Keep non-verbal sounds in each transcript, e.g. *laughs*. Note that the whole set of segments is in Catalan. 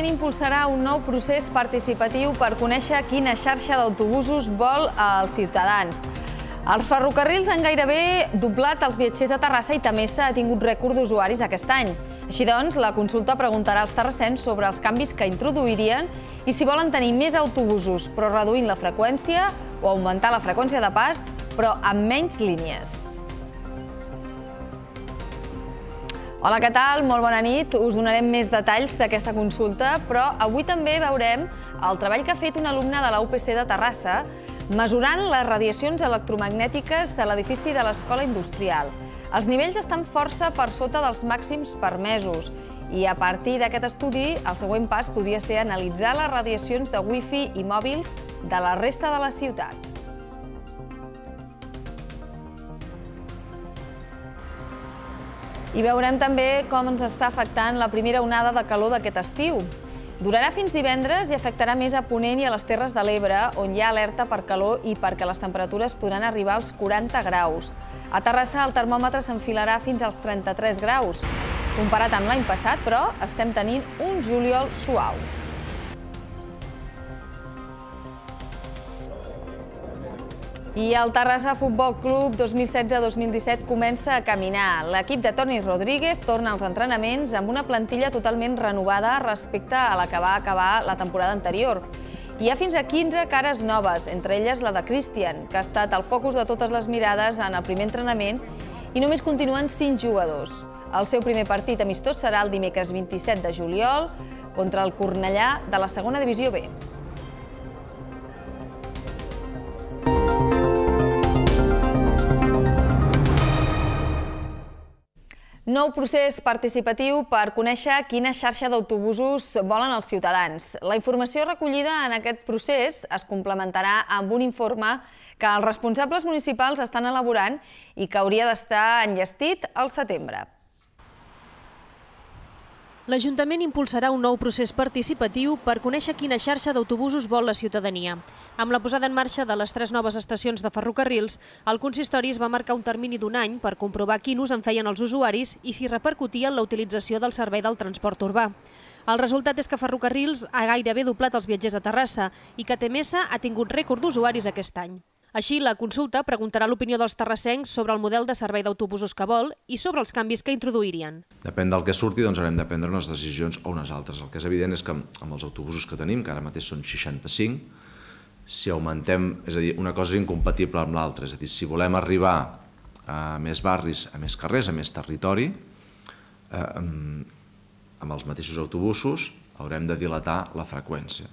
L'ajuntament impulsarà un nou procés participatiu per conèixer quina xarxa d'autobusos vol als ciutadans. Els ferrocarrils han gairebé doblat els viatgers a Terrassa i Tamesa ha tingut rècord d'usuaris aquest any. Així doncs, la consulta preguntarà als terrassens sobre els canvis que introduirien i si volen tenir més autobusos, però reduint la freqüència o augmentar la freqüència de pas, però amb menys línies. Hola, què tal? Molt bona nit. Us donarem més detalls d'aquesta consulta, però avui també veurem el treball que ha fet un alumne de la UPC de Terrassa mesurant les radiacions electromagnètiques de l'edifici de l'Escola Industrial. Els nivells estan força per sota dels màxims permesos i a partir d'aquest estudi el següent pas podria ser analitzar les radiacions de wifi i mòbils de la resta de la ciutat. I veurem també com ens està afectant la primera onada de calor d'aquest estiu. Durarà fins divendres i afectarà més a Ponent i a les Terres de l'Ebre, on hi ha alerta per calor i perquè les temperatures podran arribar als 40 graus. A Terrassa el termòmetre s'enfilarà fins als 33 graus. Comparat amb l'any passat, però, estem tenint un juliol suau. I el Terrassa Futbol Club 2016-2017 comença a caminar. L'equip de Toni Rodríguez torna als entrenaments amb una plantilla totalment renovada respecte a la que va acabar la temporada anterior. Hi ha fins a 15 cares noves, entre elles la de Christian, que ha estat el focus de totes les mirades en el primer entrenament i només continuen 5 jugadors. El seu primer partit amistós serà el dimecres 27 de juliol contra el Cornellà de la segona divisió B. Nou procés participatiu per conèixer quina xarxa d'autobusos volen els ciutadans. La informació recollida en aquest procés es complementarà amb un informe que els responsables municipals estan elaborant i que hauria d'estar enllestit al setembre l'Ajuntament impulsarà un nou procés participatiu per conèixer quina xarxa d'autobusos vol la ciutadania. Amb la posada en marxa de les tres noves estacions de ferrocarrils, el consistori es va marcar un termini d'un any per comprovar quin ús en feien els usuaris i si en la utilització del servei del transport urbà. El resultat és que Ferrocarrils ha gairebé doblat els viatgers a Terrassa i que TMS ha tingut rècord d'usuaris aquest any. Així, la consulta preguntarà l'opinió dels terrassencs sobre el model de servei d'autobusos que vol i sobre els canvis que introduirien. Depèn del que surti, doncs haurem de prendre unes decisions o unes altres. El que és evident és que amb els autobusos que tenim, que ara mateix són 65, si augmentem, és a dir, una cosa és incompatible amb l'altra, és a dir, si volem arribar a més barris, a més carrers, a més territori, eh, amb els mateixos autobusos haurem de dilatar la freqüència.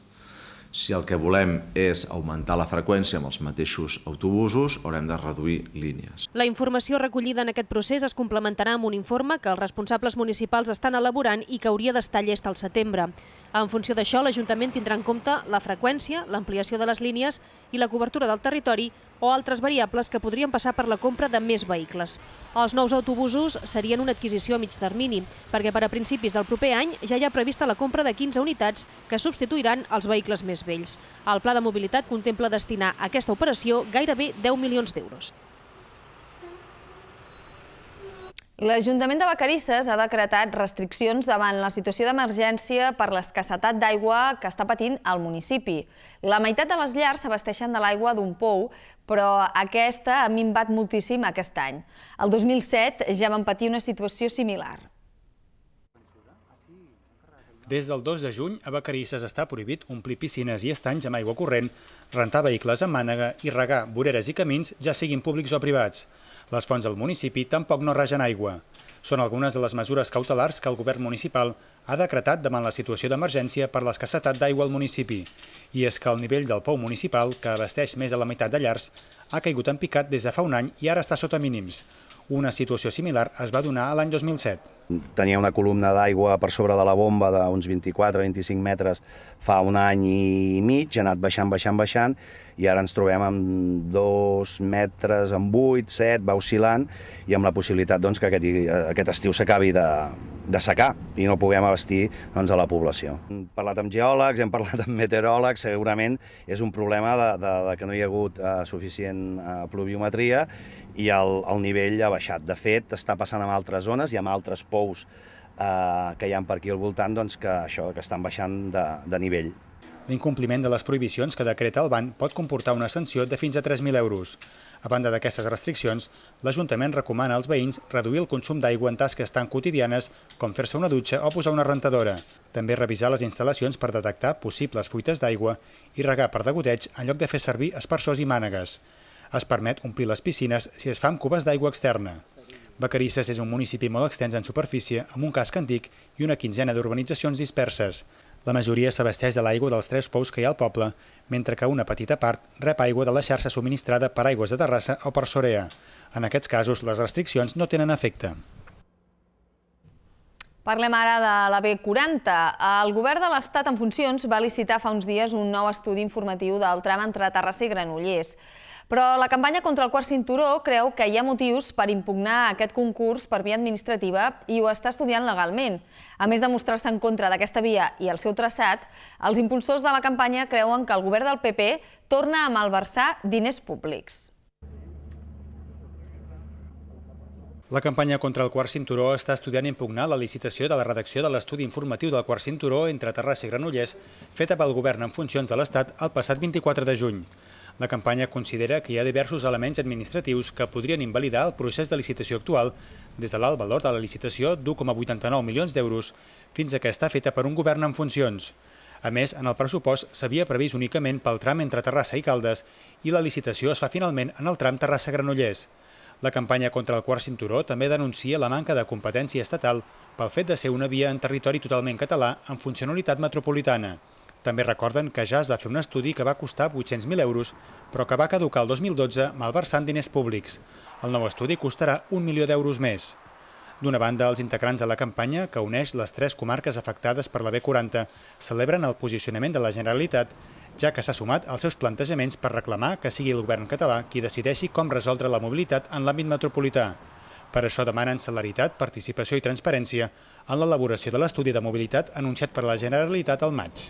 Si el que volem és augmentar la freqüència amb els mateixos autobusos, haurem de reduir línies. La informació recollida en aquest procés es complementarà amb un informe que els responsables municipals estan elaborant i que hauria d'estar llest al setembre. En funció d'això, l'Ajuntament tindrà en compte la freqüència, l'ampliació de les línies i la cobertura del territori o altres variables que podrien passar per la compra de més vehicles. Els nous autobusos serien una adquisició a mig termini, perquè per a principis del proper any ja hi ha prevista la compra de 15 unitats que substituiran els vehicles més vells. El pla de mobilitat contempla destinar a aquesta operació gairebé 10 milions d'euros. L'Ajuntament de Vacarisses ha decretat restriccions davant la situació d'emergència per l'escassetat d'aigua que està patint el municipi. La meitat de les llars s'abasteixen de l'aigua d'un pou, però aquesta ha minvat moltíssim aquest any. El 2007 ja van patir una situació similar. Des del 2 de juny, a Vacarisses està prohibit omplir piscines i estanys amb aigua corrent, rentar vehicles amb mànega i regar voreres i camins, ja siguin públics o privats. Les fonts del municipi tampoc no regen aigua. Són algunes de les mesures cautelars que el govern municipal ha decretat davant la situació d'emergència per l'escassetat d'aigua al municipi. I és que el nivell del pou municipal, que abasteix més de la meitat de llars, ha caigut en picat des de fa un any i ara està sota mínims. Una situació similar es va donar l'any 2007. Tenia una columna d'aigua per sobre de la bomba d'uns 24-25 metres fa un any i mig, ha anat baixant, baixant, baixant, i ara ens trobem amb 2 metres, amb 8, 7, va oscil·lant, i amb la possibilitat doncs, que aquest, aquest estiu s'acabi de, de secar i no puguem abastir doncs, a la població. Hem parlat amb geòlegs, hem parlat amb meteoròlegs, segurament és un problema de, de, de que no hi ha hagut eh, suficient eh, pluviometria i el, el nivell ha baixat. De fet, està passant en altres zones i en altres pous eh, que hi ha per aquí al voltant doncs, que, això, que estan baixant de, de nivell. L'incompliment de les prohibicions que decreta el banc pot comportar una sanció de fins a 3.000 euros. A banda d'aquestes restriccions, l'Ajuntament recomana als veïns reduir el consum d'aigua en tasques tan quotidianes com fer-se una dutxa o posar una rentadora. També revisar les instal·lacions per detectar possibles fuites d'aigua i regar per degoteig en lloc de fer servir espersors i mànegues. Es permet omplir les piscines si es fa amb cubes d'aigua externa. Vacarisses és un municipi molt extens en superfície, amb un casc antic i una quinzena d'urbanitzacions disperses. La majoria s'abasteix de l'aigua dels tres pous que hi ha al poble, mentre que una petita part rep aigua de la xarxa subministrada per aigües de Terrassa o per Sorea. En aquests casos, les restriccions no tenen efecte. Parlem ara de la B40. El govern de l'Estat en funcions va licitar fa uns dies un nou estudi informatiu del tram entre Terrassa i Granollers. Però la campanya contra el quart cinturó creu que hi ha motius per impugnar aquest concurs per via administrativa i ho està estudiant legalment. A més de mostrar-se en contra d'aquesta via i el seu traçat, els impulsors de la campanya creuen que el govern del PP torna a malversar diners públics. La campanya contra el quart cinturó està estudiant impugnar la licitació de la redacció de l'estudi informatiu del quart cinturó entre Terrassa i Granollers, feta pel govern en funcions de l'Estat el passat 24 de juny. La campanya considera que hi ha diversos elements administratius que podrien invalidar el procés de licitació actual, des de l'alt valor de la licitació d'1,89 milions d'euros fins a que està feta per un govern en funcions. A més, en el pressupost s'havia previst únicament pel tram entre Terrassa i Caldes i la licitació es fa finalment en el tram Terrassa-Granollers. La campanya contra el quart cinturó també denuncia la manca de competència estatal pel fet de ser una via en territori totalment català amb funcionalitat metropolitana. També recorden que ja es va fer un estudi que va costar 800.000 euros, però que va caducar el 2012 malversant diners públics. El nou estudi costarà un milió d'euros més. D'una banda, els integrants de la campanya, que uneix les tres comarques afectades per la B40, celebren el posicionament de la Generalitat, ja que s'ha sumat als seus plantejaments per reclamar que sigui el govern català qui decideixi com resoldre la mobilitat en l'àmbit metropolità. Per això demanen celeritat, participació i transparència, en l'elaboració de l'estudi de mobilitat anunciat per la Generalitat al maig.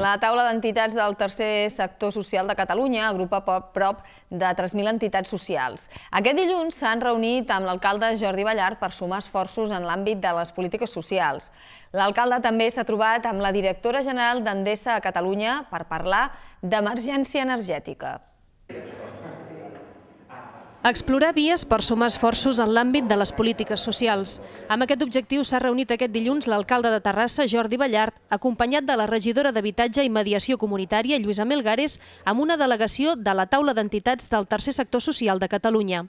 La taula d'entitats del tercer sector social de Catalunya agrupa prop de 3.000 entitats socials. Aquest dilluns s'han reunit amb l'alcalde Jordi Ballart per sumar esforços en l'àmbit de les polítiques socials. L'alcalde també s'ha trobat amb la directora general d'Endesa a Catalunya per parlar d'emergència energètica. Explorar vies per sumar esforços en l'àmbit de les polítiques socials. Amb aquest objectiu s'ha reunit aquest dilluns l'alcalde de Terrassa, Jordi Ballart, acompanyat de la regidora d'Habitatge i Mediació Comunitària, Lluïsa Melgares, amb una delegació de la taula d'entitats del tercer sector social de Catalunya.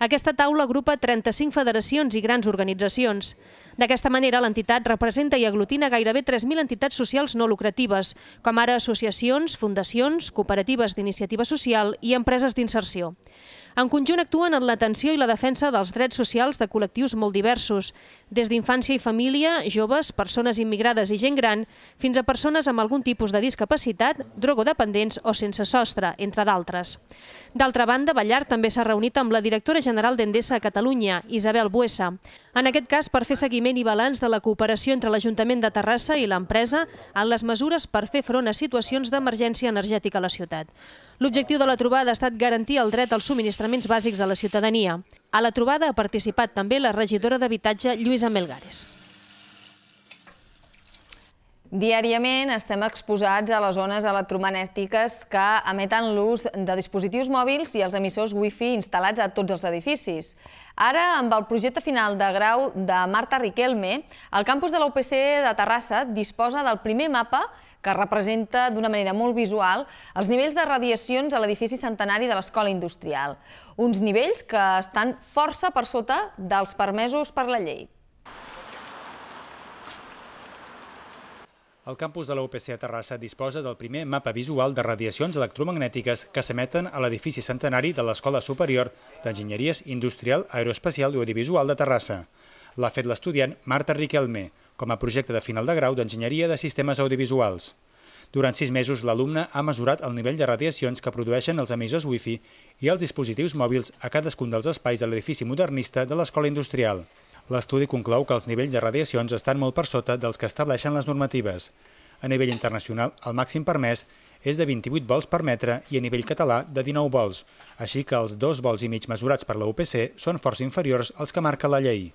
Aquesta taula agrupa 35 federacions i grans organitzacions. D'aquesta manera, l'entitat representa i aglutina gairebé 3.000 entitats socials no lucratives, com ara associacions, fundacions, cooperatives d'iniciativa social i empreses d'inserció. En conjunt actuen en l'atenció i la defensa dels drets socials de col·lectius molt diversos, des d'infància i família, joves, persones immigrades i gent gran, fins a persones amb algun tipus de discapacitat, drogodependents o sense sostre, entre d'altres. D'altra banda, Ballar també s'ha reunit amb la directora general d'Endesa a Catalunya, Isabel Buesa. En aquest cas, per fer seguiment i balanç de la cooperació entre l'Ajuntament de Terrassa i l'empresa en les mesures per fer front a situacions d'emergència energètica a la ciutat. L'objectiu de la trobada ha estat garantir el dret als subministraments bàsics a la ciutadania. A la trobada ha participat també la regidora d'habitatge Lluïsa Melgares. Diàriament estem exposats a les zones electromagnètiques que emeten l'ús de dispositius mòbils i els emissors wifi instal·lats a tots els edificis. Ara, amb el projecte final de grau de Marta Riquelme, el campus de l'UPC de Terrassa disposa del primer mapa que representa d'una manera molt visual els nivells de radiacions a l'edifici centenari de l'Escola Industrial. Uns nivells que estan força per sota dels permesos per la llei. El campus de la UPC a Terrassa disposa del primer mapa visual de radiacions electromagnètiques que s'emeten a l'edifici centenari de l'Escola Superior d'Enginyeries Industrial, Aeroespacial i Audiovisual de Terrassa. L'ha fet l'estudiant Marta Riquelme, com a projecte de final de grau d'Enginyeria de Sistemes Audiovisuals. Durant sis mesos, l'alumne ha mesurat el nivell de radiacions que produeixen els emissors wifi i els dispositius mòbils a cadascun dels espais de l'edifici modernista de l'Escola Industrial. L'estudi conclou que els nivells de radiacions estan molt per sota dels que estableixen les normatives. A nivell internacional, el màxim permès és de 28 vols per metre i a nivell català de 19 vols, així que els dos vols i mig mesurats per la UPC són força inferiors als que marca la llei.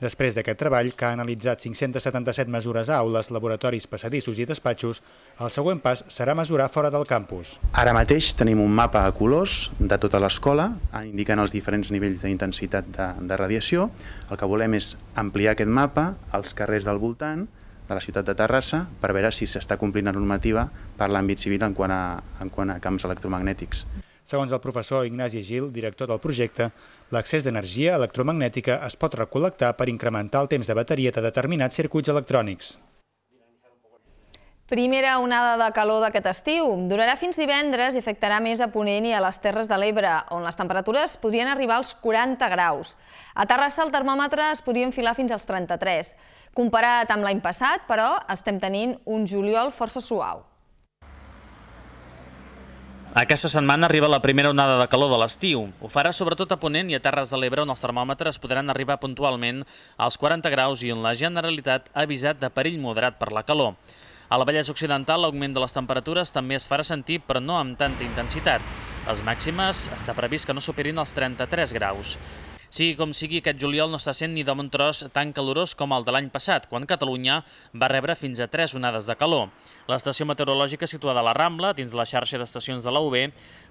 Després d'aquest treball, que ha analitzat 577 mesures a aules, laboratoris, passadissos i despatxos, el següent pas serà mesurar fora del campus. Ara mateix tenim un mapa a colors de tota l'escola, eh, indicant els diferents nivells d'intensitat de, de radiació. El que volem és ampliar aquest mapa als carrers del voltant, de la ciutat de Terrassa per veure si s'està complint la normativa per l'àmbit civil en quant a, en quant a camps electromagnètics. Segons el professor Ignasi Gil, director del projecte, l'accés d'energia electromagnètica es pot recol·lectar per incrementar el temps de bateria de determinats circuits electrònics. Primera onada de calor d'aquest estiu. Durarà fins divendres i afectarà més a Ponent i a les Terres de l'Ebre, on les temperatures podrien arribar als 40 graus. A Terrassa el termòmetre es podria enfilar fins als 33. Comparat amb l'any passat, però, estem tenint un juliol força suau. Aquesta setmana arriba la primera onada de calor de l'estiu. Ho farà sobretot a Ponent i a Terres de l'Ebre, on els termòmetres podran arribar puntualment als 40 graus i on la Generalitat ha avisat de perill moderat per la calor. A la Vallès Occidental, l'augment de les temperatures també es farà sentir, però no amb tanta intensitat. Les màximes està previst que no superin els 33 graus. Sigui com sigui, aquest juliol no està sent ni de bon tros tan calorós com el de l'any passat, quan Catalunya va rebre fins a tres onades de calor. L'estació meteorològica situada a la Rambla, dins la xarxa d'estacions de la UB,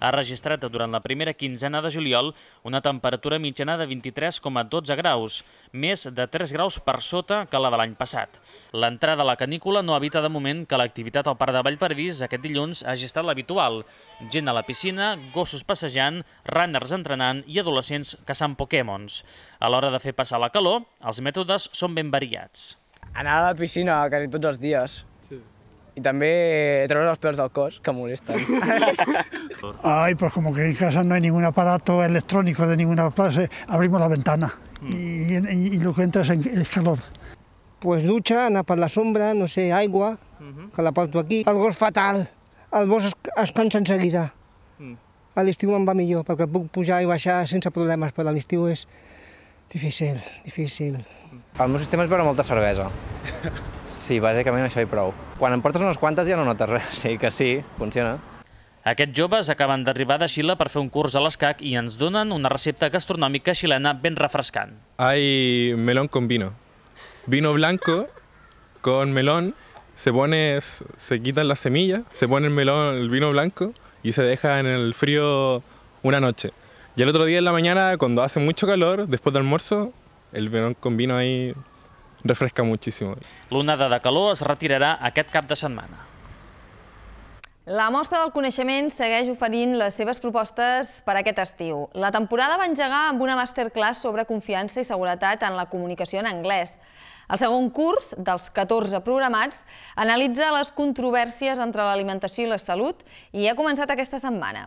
ha registrat durant la primera quinzena de juliol una temperatura mitjana de 23,12 graus, més de 3 graus per sota que la de l'any passat. L'entrada a la canícula no evita de moment que l'activitat al Parc de Vallperdís aquest dilluns hagi estat l'habitual. Gent a la piscina, gossos passejant, runners entrenant i adolescents caçant Pokémon salmons. A l'hora de fer passar la calor, els mètodes són ben variats. Anar a la piscina quasi tots els dies. Sí. Y también traer los pelos del cos, que molesten. *laughs* Ay, pues como que en casa no hay ningún aparato electrónico de ninguna clase, abrimos la ventana mm. y, y, y, lo que entra es el calor. Pues ducha, anar per la sombra, no sé, aigua, que la porto aquí. El gos fatal, el gos es, es cansa enseguida. Mm a l'estiu em va millor, perquè puc pujar i baixar sense problemes, però a l'estiu és difícil, difícil. El meu sistema és beure molta cervesa. *laughs* Sí, bàsicament això hi prou. Quan em portes unes quantes ja no notes res, *laughs* sí que sí, funciona. Aquests joves acaben d'arribar de Xile per fer un curs a l'escac i ens donen una recepta gastronòmica xilena ben refrescant. Hay melón con vino. Vino blanco con melón. Se pones, se quitan las semillas, se pone el melón, el vino blanco y se deja en el frío una noche. Y el otro día en la mañana, cuando hace mucho calor, después del almuerzo, el verón con vino ahí refresca muchísimo. L'onada de calor es retirarà aquest cap de setmana. La Mostra del Coneixement segueix oferint les seves propostes per aquest estiu. La temporada va engegar amb una masterclass sobre confiança i seguretat en la comunicació en anglès. El segon curs, dels 14 programats, analitza les controvèrsies entre l'alimentació i la salut i ha començat aquesta setmana.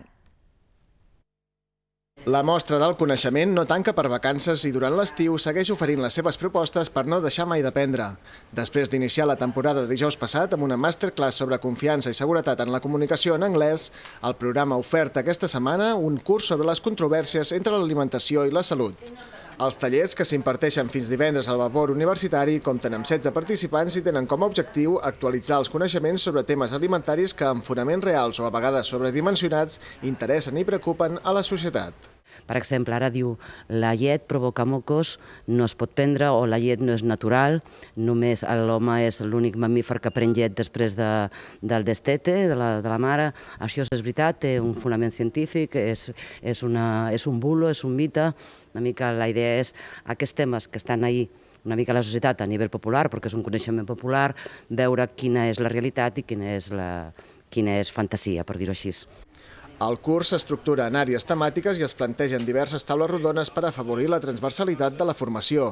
La mostra del coneixement no tanca per vacances i durant l'estiu segueix oferint les seves propostes per no deixar mai d'aprendre. Després d'iniciar la temporada de dijous passat amb una masterclass sobre confiança i seguretat en la comunicació en anglès, el programa oferta aquesta setmana un curs sobre les controvèrsies entre l'alimentació i la salut. Els tallers, que s'imparteixen fins divendres al vapor universitari, compten amb 16 participants i tenen com a objectiu actualitzar els coneixements sobre temes alimentaris que, amb fonaments reals o a vegades sobredimensionats, interessen i preocupen a la societat. Per exemple, ara diu la llet provoca mocos, no es pot prendre o la llet no és natural, només l'home és l'únic mamífer que pren llet després de, del destete, de la, de la mare. Això és veritat, té un fonament científic, és, és, una, és un bulo, és un mite. Una mica la idea és aquests temes que estan ahir una mica la societat a nivell popular, perquè és un coneixement popular, veure quina és la realitat i quina és, la, quina és fantasia, per dir-ho així. El curs s'estructura en àrees temàtiques i es plantegen diverses taules rodones per afavorir la transversalitat de la formació.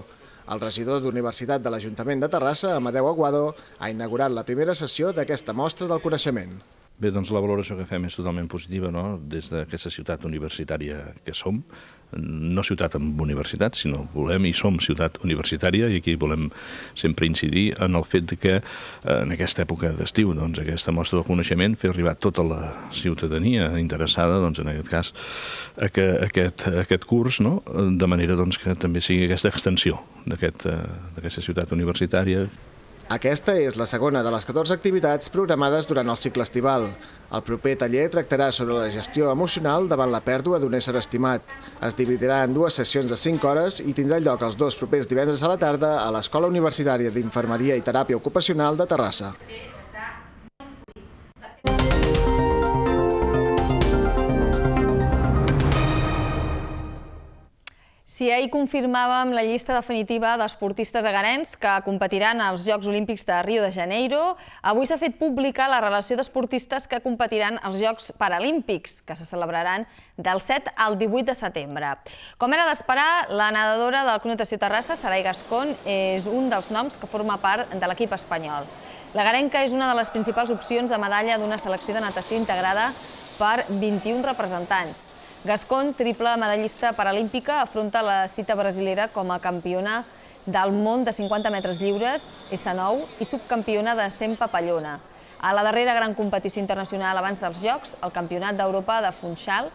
El regidor d'Universitat de l'Ajuntament de Terrassa, Amadeu Aguado, ha inaugurat la primera sessió d'aquesta mostra del coneixement. Bé, doncs la valoració que fem és totalment positiva, no?, des d'aquesta ciutat universitària que som, no ciutat amb universitat, sinó volem i som ciutat universitària i aquí volem sempre incidir en el fet que en aquesta època d'estiu, doncs, aquesta mostra del coneixement fer arribar tota la ciutadania interessada, doncs, en aquest cas, a que aquest, a aquest curs, no?, de manera, doncs, que també sigui aquesta extensió eh, d'aquesta aquest, ciutat universitària aquesta és la segona de les 14 activitats programades durant el cicle estival. El proper taller tractarà sobre la gestió emocional davant la pèrdua d'un ésser estimat. Es dividirà en dues sessions de 5 hores i tindrà lloc els dos propers divendres a la tarda a l'Escola Universitària d'Infermeria i Teràpia Ocupacional de Terrassa. Si ahir confirmàvem la llista definitiva d'esportistes agarens que competiran als Jocs Olímpics de Rio de Janeiro, avui s'ha fet pública la relació d'esportistes que competiran als Jocs Paralímpics, que se celebraran del 7 al 18 de setembre. Com era d'esperar, la nedadora del Club Natació Terrassa, Sarai Gascon, és un dels noms que forma part de l'equip espanyol. La garenca és una de les principals opcions de medalla d'una selecció de natació integrada per 21 representants. Gascon, triple medallista paralímpica, afronta la cita brasilera com a campiona del món de 50 metres lliures, S9, i subcampiona de 100 papallona. A la darrera gran competició internacional abans dels Jocs, el Campionat d'Europa de Funchal,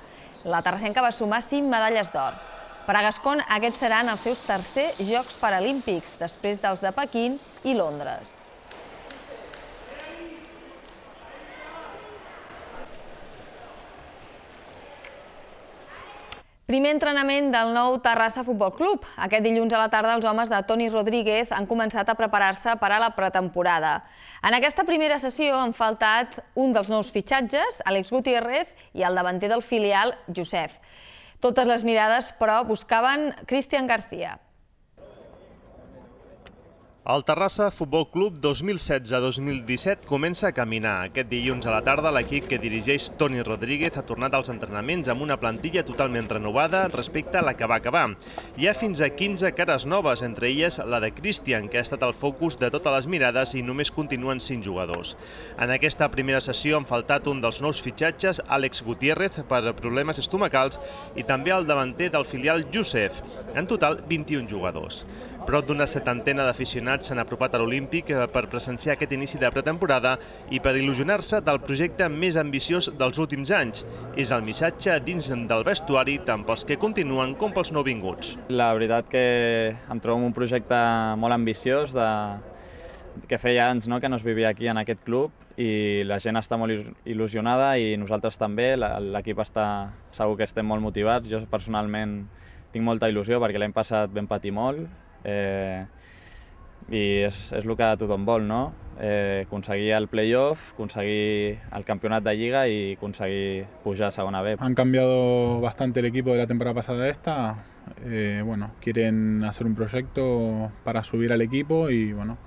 la terrassenca va sumar 5 medalles d'or. Per a Gascon, aquests seran els seus tercer Jocs Paralímpics, després dels de Pequín i Londres. Primer entrenament del nou Terrassa Futbol Club. Aquest dilluns a la tarda els homes de Toni Rodríguez han començat a preparar-se per a la pretemporada. En aquesta primera sessió han faltat un dels nous fitxatges, Àlex Gutiérrez, i el davanter del filial, Josep. Totes les mirades, però, buscaven Cristian García. El Terrassa Futbol Club 2016-2017 comença a caminar. Aquest dilluns a la tarda l'equip que dirigeix Toni Rodríguez ha tornat als entrenaments amb una plantilla totalment renovada respecte a la que va acabar. Hi ha fins a 15 cares noves, entre elles la de Christian, que ha estat el focus de totes les mirades i només continuen 5 jugadors. En aquesta primera sessió han faltat un dels nous fitxatges, Àlex Gutiérrez, per problemes estomacals i també el davanter del filial Josef. En total, 21 jugadors. Prop d'una setantena d'aficionats s'han apropat a l'Olímpic eh, per presenciar aquest inici de pretemporada i per il·lusionar-se del projecte més ambiciós dels últims anys. És el missatge dins del vestuari tant pels que continuen com pels nouvinguts. La veritat que em trobo en un projecte molt ambiciós de que feia anys no? que no es vivia aquí en aquest club i la gent està molt il·lusionada i nosaltres també, l'equip està segur que estem molt motivats, jo personalment tinc molta il·lusió perquè l'any passat vam patir molt Y eh, es lo és el que no? Eh, al playoff, conseguí al campeonato de liga y conseguí pujar a segona B. Han cambiado bastante el equipo de la temporada pasada esta. Eh, bueno, quieren hacer un proyecto para subir al equipo y bueno,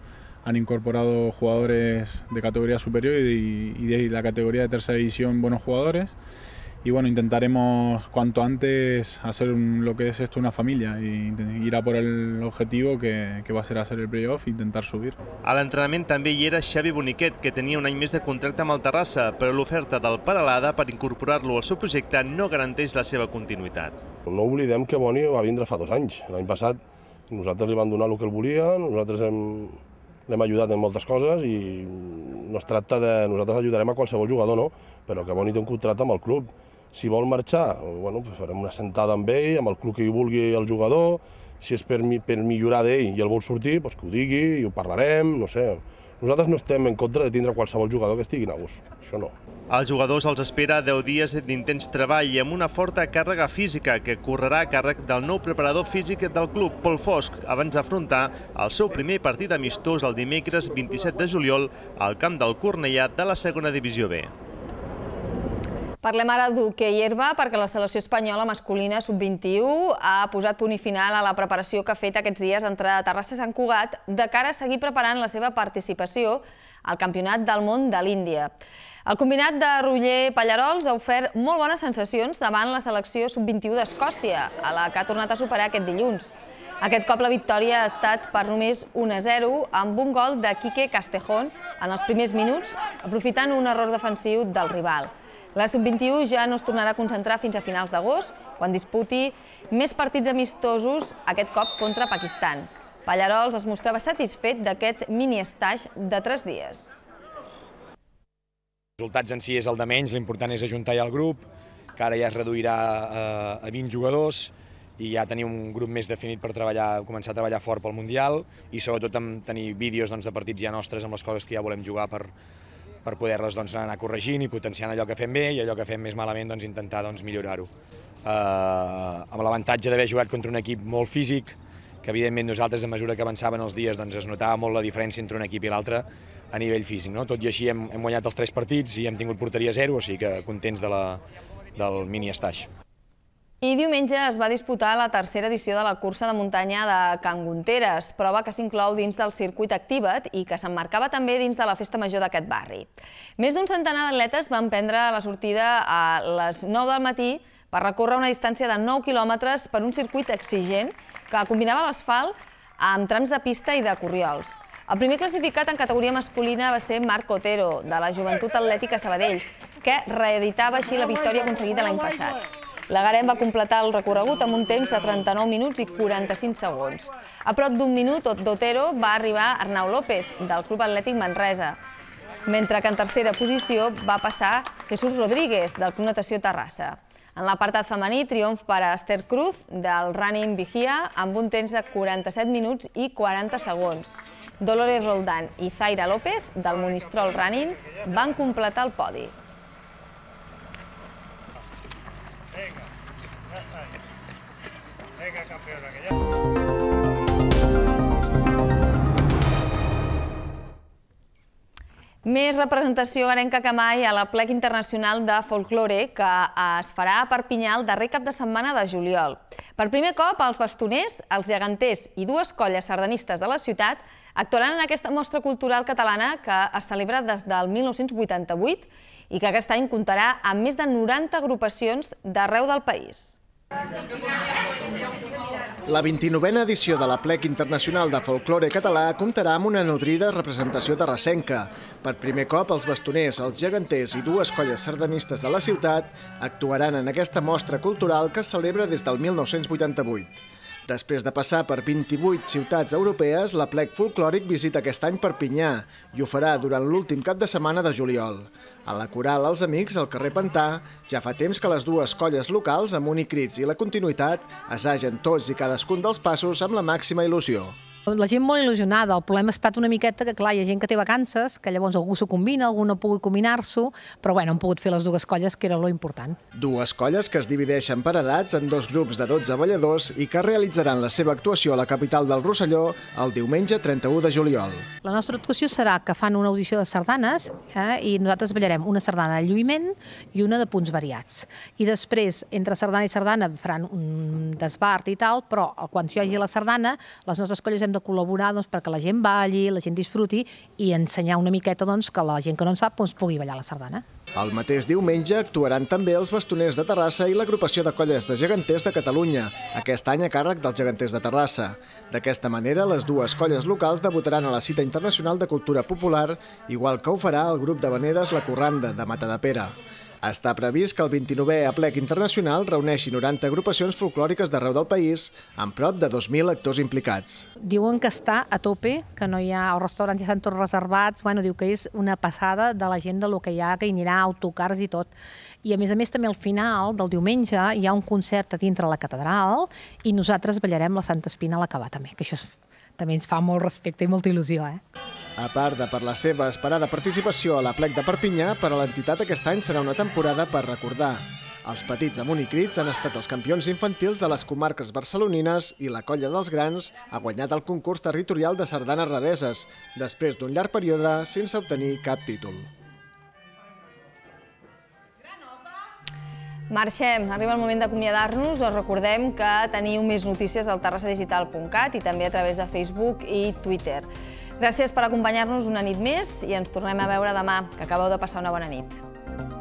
han incorporado jugadores de categoría superior y, de, y de la categoría de tercera división buenos jugadores. y bueno, intentaremos cuanto antes hacer un, lo que es esto una familia y ir a por el objectiu que, que va ser hacer el playoff i e intentar subir. A l'entrenament també hi era Xavi Boniquet, que tenia un any més de contracte amb el Terrassa, però l'oferta del Paralada per incorporar-lo al seu projecte no garanteix la seva continuïtat. No oblidem que Boni va vindre fa dos anys. L'any passat nosaltres li vam donar el que el volia, nosaltres hem, l'hem ajudat en moltes coses i no es tracta de... Nosaltres ajudarem a qualsevol jugador, no? Però que Boni té un contracte amb el club si vol marxar, bueno, pues farem una sentada amb ell, amb el club que hi vulgui el jugador, si és per, per millorar d'ell i el vol sortir, doncs que ho digui i ho parlarem, no sé. Nosaltres no estem en contra de tindre qualsevol jugador que estigui a gust, això no. Als jugadors els espera 10 dies d'intens treball i amb una forta càrrega física que correrà a càrrec del nou preparador físic del club, Pol Fosc, abans d'afrontar el seu primer partit amistós el dimecres 27 de juliol al camp del Cornellà de la segona divisió B. Parlem ara d'hoquei herba perquè la selecció espanyola masculina sub-21 ha posat punt i final a la preparació que ha fet aquests dies entre Terrassa i Sant Cugat de cara a seguir preparant la seva participació al Campionat del Món de l'Índia. El combinat de Roller Pallarols ha ofert molt bones sensacions davant la selecció sub-21 d'Escòcia, a la que ha tornat a superar aquest dilluns. Aquest cop la victòria ha estat per només 1-0 amb un gol de Quique Castejón en els primers minuts, aprofitant un error defensiu del rival. La Sub-21 ja no es tornarà a concentrar fins a finals d'agost, quan disputi més partits amistosos, aquest cop contra Pakistan. Pallarols es mostrava satisfet d'aquest mini estaix de tres dies. Els resultats en si és el de menys, l'important és ajuntar ja el grup, que ara ja es reduirà eh, a 20 jugadors, i ja tenir un grup més definit per treballar, començar a treballar fort pel Mundial i sobretot tenir vídeos doncs, de partits ja nostres amb les coses que ja volem jugar per, per poder-les doncs, anar corregint i potenciant allò que fem bé i allò que fem més malament doncs, intentar doncs, millorar-ho. Eh, amb l'avantatge d'haver jugat contra un equip molt físic, que evidentment nosaltres a mesura que avançaven els dies doncs, es notava molt la diferència entre un equip i l'altre a nivell físic. No? Tot i així hem, hem guanyat els tres partits i hem tingut porteria zero, o sigui que contents de la, del mini estaix. I diumenge es va disputar la tercera edició de la cursa de muntanya de Can Gunteres, prova que s'inclou dins del circuit Activa't i que s'emmarcava també dins de la festa major d'aquest barri. Més d'un centenar d'atletes van prendre la sortida a les 9 del matí per recórrer una distància de 9 quilòmetres per un circuit exigent que combinava l'asfalt amb trams de pista i de corriols. El primer classificat en categoria masculina va ser Marc Otero, de la Joventut Atlètica Sabadell, que reeditava així la victòria aconseguida l'any passat. La Garem va completar el recorregut amb un temps de 39 minuts i 45 segons. A prop d'un minut, d'Otero va arribar Arnau López, del Club Atlètic Manresa, mentre que en tercera posició va passar Jesús Rodríguez, del Club Natació Terrassa. En l'apartat femení, triomf per a Esther Cruz, del Running Vigia, amb un temps de 47 minuts i 40 segons. Dolores Roldán i Zaira López, del Monistrol Running, van completar el podi. Més representació arenca que mai a la plec internacional de folklore que es farà a Perpinyà el darrer cap de setmana de juliol. Per primer cop, els bastoners, els geganters i dues colles sardanistes de la ciutat actuaran en aquesta mostra cultural catalana que es celebra des del 1988 i que aquest any comptarà amb més de 90 agrupacions d'arreu del país. La 29a edició de la Plec Internacional de Folklore Català comptarà amb una nodrida representació de recenca. Per primer cop, els bastoners, els geganters i dues colles sardanistes de la ciutat actuaran en aquesta mostra cultural que es celebra des del 1988. Després de passar per 28 ciutats europees, la plec folclòric visita aquest any Perpinyà i ho farà durant l'últim cap de setmana de juliol. A la coral Els Amics, al carrer Pantà, ja fa temps que les dues colles locals, amb unicrits i la continuïtat, assagen tots i cadascun dels passos amb la màxima il·lusió la gent molt il·lusionada. El problema ha estat una miqueta que, clar, hi ha gent que té vacances, que llavors algú s'ho combina, algú no ha pogut combinar-s'ho, però bueno, han pogut fer les dues colles, que era lo important. Dues colles que es divideixen per edats en dos grups de 12 balladors i que realitzaran la seva actuació a la capital del Rosselló el diumenge 31 de juliol. La nostra actuació serà que fan una audició de sardanes eh, i nosaltres ballarem una sardana de lluïment i una de punts variats. I després, entre sardana i sardana, faran un desbart i tal, però quan hi hagi la sardana, les nostres colles hem de de col·laborar doncs, perquè la gent balli, la gent disfruti i ensenyar una miqueta doncs, que la gent que no en sap doncs, pugui ballar la sardana. El mateix diumenge actuaran també els bastoners de Terrassa i l'agrupació de colles de geganters de Catalunya, aquest any a càrrec dels geganters de Terrassa. D'aquesta manera, les dues colles locals debutaran a la cita internacional de cultura popular, igual que ho farà el grup de veneres La Corranda, de Matadepera. Està previst que el 29è aplec internacional reuneixi 90 agrupacions folclòriques d'arreu del país, amb prop de 2.000 actors implicats. Diuen que està a tope, que no hi ha, els restaurants ja estan tots reservats, bueno, diu que és una passada de la gent de lo que hi ha, que hi anirà autocars i tot. I a més a més també al final del diumenge hi ha un concert a dintre la catedral i nosaltres ballarem la Santa Espina a l'acabar també, que això és, també ens fa molt respecte i molta il·lusió, eh? A part de per la seva esperada participació a la plec de Perpinyà, per a l'entitat aquest any serà una temporada per recordar. Els petits amunicrits han estat els campions infantils de les comarques barcelonines i la colla dels grans ha guanyat el concurs territorial de sardanes reveses, després d'un llarg període sense obtenir cap títol. Marxem. Arriba el moment d'acomiadar-nos. Us recordem que teniu més notícies al terrassadigital.cat i també a través de Facebook i Twitter. Gràcies per acompanyar-nos una nit més i ens tornem a veure demà, que acabeu de passar una bona nit.